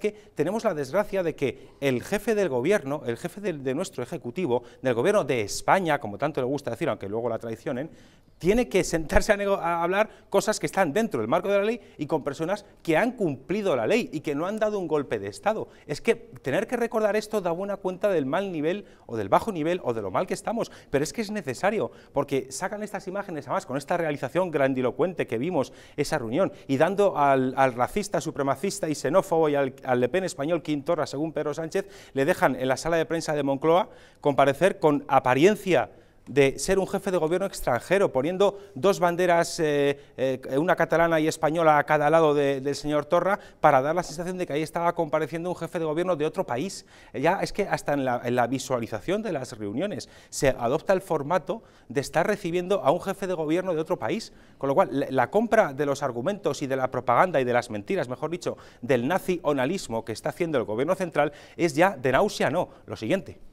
que tenemos la desgracia de que el jefe del gobierno, el jefe de, de nuestro ejecutivo, del gobierno de España, como tanto le gusta decir, aunque luego la traicionen, tiene que sentarse a, hablar cosas que están dentro del marco de la ley y con personas que han cumplido la ley y que no han dado un golpe de Estado. Es que tener que recordar esto da buena cuenta del mal nivel o del bajo nivel o de lo mal que estamos, pero es que es necesario porque sacan estas imágenes, además con esta realización grandilocuente que vimos esa reunión y dando al, racista, supremacista y xenófobo y al, al Le Pen español Quintorra, según Pedro Sánchez, le dejan en la sala de prensa de Moncloa comparecer con apariencia de ser un jefe de gobierno extranjero, poniendo dos banderas, eh, eh, una catalana y española a cada lado del señor Torra, para dar la sensación de que ahí estaba compareciendo un jefe de gobierno de otro país. Ya es que hasta en la, visualización de las reuniones se adopta el formato de estar recibiendo a un jefe de gobierno de otro país, con lo cual la, compra de los argumentos y de la propaganda y de las mentiras, mejor dicho, del nazi-onalismo que está haciendo el gobierno central es ya de náusea, no, lo siguiente.